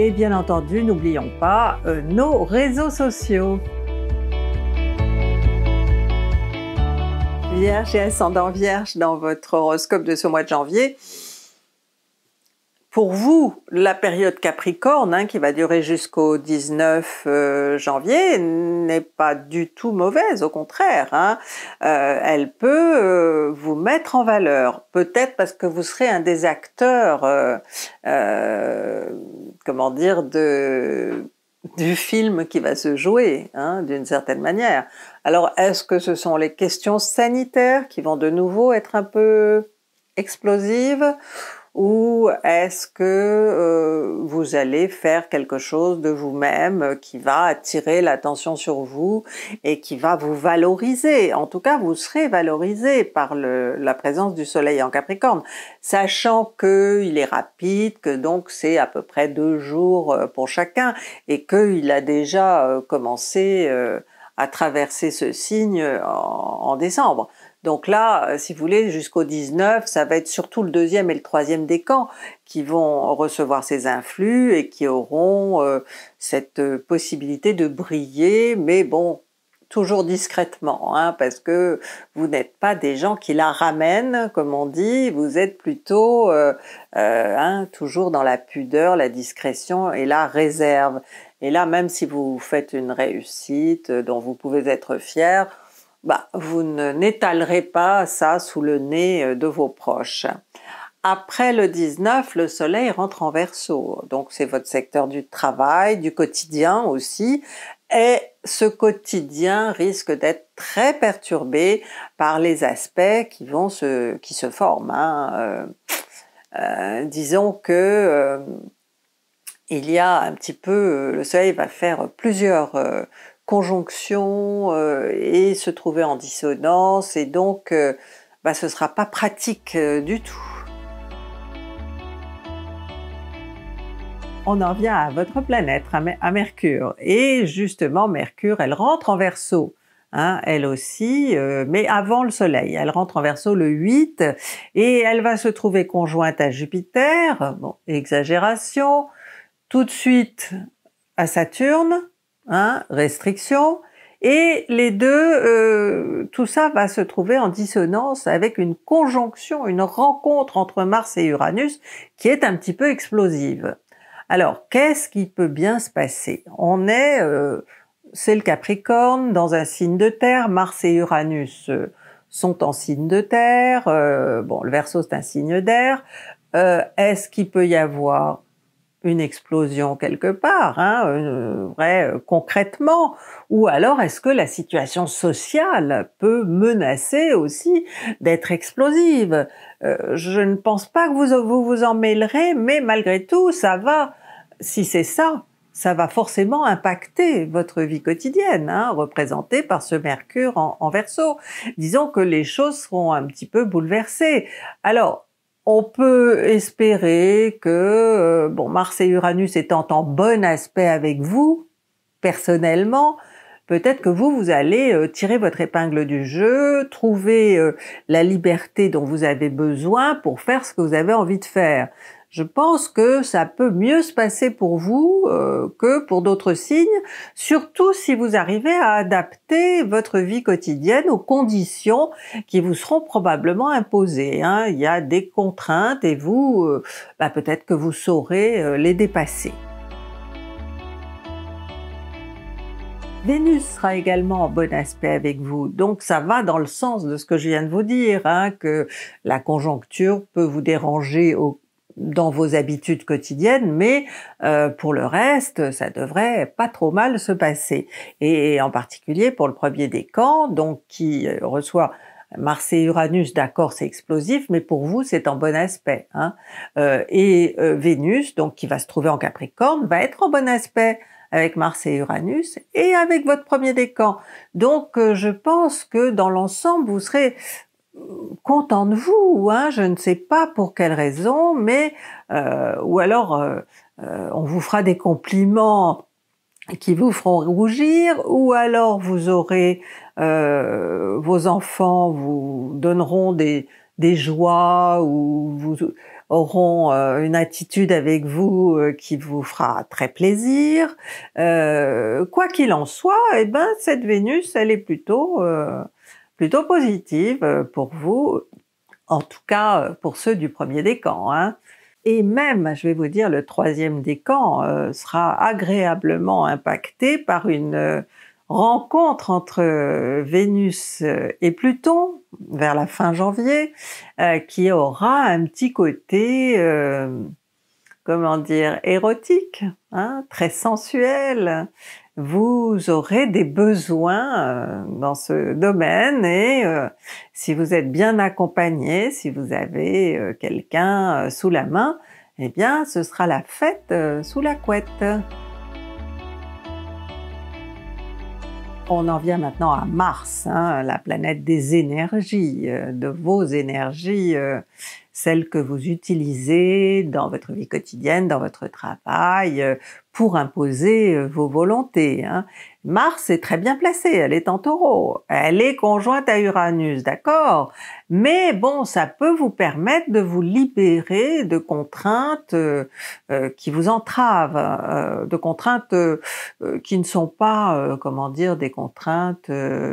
Et bien entendu, n'oublions pas euh, nos réseaux sociaux. Vierge et ascendant Vierge dans votre horoscope de ce mois de janvier pour vous, la période Capricorne, hein, qui va durer jusqu'au 19 euh, janvier, n'est pas du tout mauvaise, au contraire. Hein. Euh, elle peut euh, vous mettre en valeur, peut-être parce que vous serez un des acteurs, comment dire, de du film qui va se jouer, hein, d'une certaine manière. Alors, est-ce que ce sont les questions sanitaires qui vont de nouveau être un peu explosives ou est-ce que euh, vous allez faire quelque chose de vous-même euh, qui va attirer l'attention sur vous et qui va vous valoriser En tout cas, vous serez valorisé par le, la présence du Soleil en Capricorne, sachant qu'il est rapide, que donc c'est à peu près deux jours euh, pour chacun et qu'il a déjà commencé à traverser ce signe en, décembre. Donc là, euh, si vous voulez, jusqu'au 19, ça va être surtout le deuxième et le troisième camps qui vont recevoir ces influx et qui auront euh, cette euh, possibilité de briller, mais bon, toujours discrètement, hein, parce que vous n'êtes pas des gens qui la ramènent, comme on dit, vous êtes plutôt hein, toujours dans la pudeur, la discrétion et la réserve. Et là, même si vous faites une réussite euh, dont vous pouvez être fier, bah, vous n'étalerez pas ça sous le nez euh, de vos proches. Après le 19, le soleil rentre en verso, donc c'est votre secteur du travail, du quotidien aussi, et ce quotidien risque d'être très perturbé par les aspects qui vont se, qui se forment. Hein. Euh, disons que il y a un petit peu, euh, le Soleil va faire plusieurs euh, conjonctions euh, et se trouver en dissonance et donc bah, ce ne sera pas pratique du tout. On en vient à votre planète, à, Mercure. Et justement, Mercure, elle rentre en verso. Hein, elle aussi, mais avant le Soleil. Elle rentre en verso le 8 et elle va se trouver conjointe à Jupiter, bon, exagération, tout de suite à Saturne, hein, restriction, et les deux, euh, tout ça va se trouver en dissonance avec une conjonction, une rencontre entre Mars et Uranus qui est un petit peu explosive. Alors, qu'est-ce qui peut bien se passer On est, euh, c'est le Capricorne, dans un signe de terre, Mars et Uranus euh, sont en signe de terre, bon, le Verseau c'est un signe d'air, est-ce qu'il peut y avoir une explosion quelque part, hein, euh, vrai, euh, concrètement Ou alors est-ce que la situation sociale peut menacer aussi d'être explosive euh, Je ne pense pas que vous, vous en mêlerez, mais malgré tout, ça va, si c'est ça, ça va forcément impacter votre vie quotidienne, hein, représentée par ce Mercure en, en verso. Disons que les choses seront un petit peu bouleversées. Alors, on peut espérer que euh, bon Mars et Uranus étant en bon aspect avec vous personnellement, peut-être que vous vous allez euh, tirer votre épingle du jeu, trouver euh, la liberté dont vous avez besoin pour faire ce que vous avez envie de faire je pense que ça peut mieux se passer pour vous euh, que pour d'autres signes, surtout si vous arrivez à adapter votre vie quotidienne aux conditions qui vous seront probablement imposées. Hein. Il y a des contraintes et vous, euh, bah, peut-être que vous saurez euh, les dépasser. Vénus sera également en bon aspect avec vous, donc ça va dans le sens de ce que je viens de vous dire, hein, que la conjoncture peut vous déranger au dans vos habitudes quotidiennes, mais euh, pour le reste, ça devrait pas trop mal se passer. Et en particulier pour le premier décan, donc qui euh, reçoit Mars et Uranus, d'accord, c'est explosif, mais pour vous, c'est en bon aspect. Hein. Euh, et Vénus, donc qui va se trouver en Capricorne, va être en bon aspect avec Mars et Uranus et avec votre premier décan. Donc je pense que dans l'ensemble, vous serez content de vous, hein, je ne sais pas pour quelle raison, mais euh, ou alors euh, euh, on vous fera des compliments qui vous feront rougir, ou alors vous aurez vos enfants vous donneront des, joies ou vous auront une attitude avec vous qui vous fera très plaisir. quoi qu'il en soit, eh ben cette Vénus, elle est plutôt plutôt positive euh, pour vous, en tout cas euh, pour ceux du premier décan. Hein. Et même, je vais vous dire, le troisième décan euh, sera agréablement impacté par une rencontre entre Vénus et Pluton vers la fin janvier, qui aura un petit côté, comment dire, érotique, hein, très sensuel, vous aurez des besoins euh, dans ce domaine et euh, si vous êtes bien accompagné, si vous avez euh, quelqu'un sous la main, eh bien ce sera la fête sous la couette. On en vient maintenant à Mars, hein, la planète des énergies, de vos énergies, celles que vous utilisez dans votre vie quotidienne, dans votre travail, pour imposer euh, vos volontés. Hein. Mars est très bien placée, elle est en taureau, elle est conjointe à Uranus, d'accord Mais bon, ça peut vous permettre de vous libérer de contraintes euh, euh, qui vous entravent, de contraintes qui ne sont pas, comment dire, des contraintes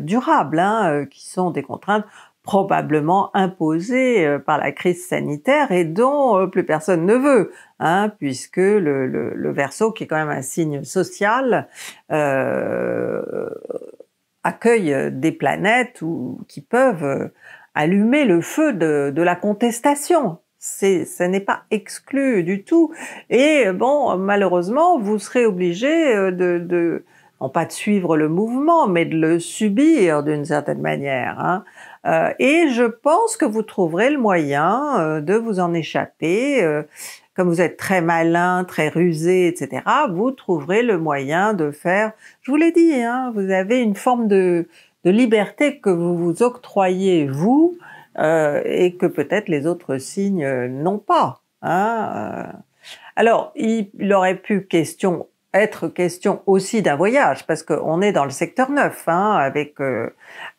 durables, hein, qui sont des contraintes probablement imposée euh, par la crise sanitaire et dont euh, plus personne ne veut, hein, puisque le, le, le, verso, qui est quand même un signe social, euh, accueille des planètes ou qui peuvent euh, allumer le feu de, de la contestation. Ce n'est pas exclu du tout. Et bon, malheureusement, vous serez obligé de, de non pas de suivre le mouvement, mais de le subir d'une certaine manière. Hein. Euh, et je pense que vous trouverez le moyen euh, de vous en échapper. Euh, comme vous êtes très malin, très rusé, etc., vous trouverez le moyen de faire, je vous l'ai dit, hein, vous avez une forme de, liberté que vous vous octroyez, vous, et que peut-être les autres signes n'ont pas. Hein, alors, il aurait pu question être question aussi d'un voyage, parce qu'on est dans le secteur 9, hein, euh,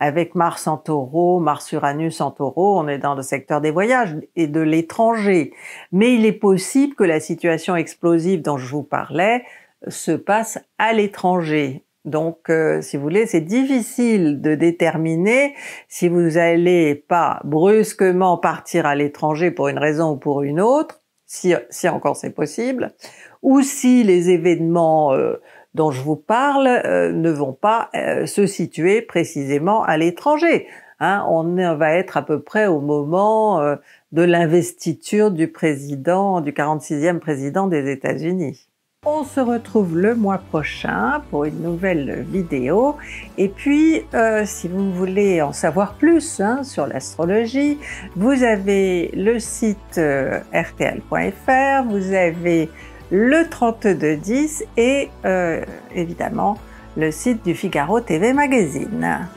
avec, Mars en taureau, Mars-Uranus en taureau, on est dans le secteur des voyages et de l'étranger. Mais il est possible que la situation explosive dont je vous parlais se passe à l'étranger. Donc, euh, si vous voulez, c'est difficile de déterminer si vous allez pas brusquement partir à l'étranger pour une raison ou pour une autre, si, encore c'est possible, ou si les événements euh, dont je vous parle euh, ne vont pas euh, se situer précisément à l'étranger. Hein, on va être à peu près au moment de l'investiture du président, du 46e président des États-Unis. On se retrouve le mois prochain pour une nouvelle vidéo. Et puis, euh, si vous voulez en savoir plus hein, sur l'astrologie, vous avez le site rtl.fr, euh, vous avez le 3210 et euh, évidemment le site du Figaro TV Magazine.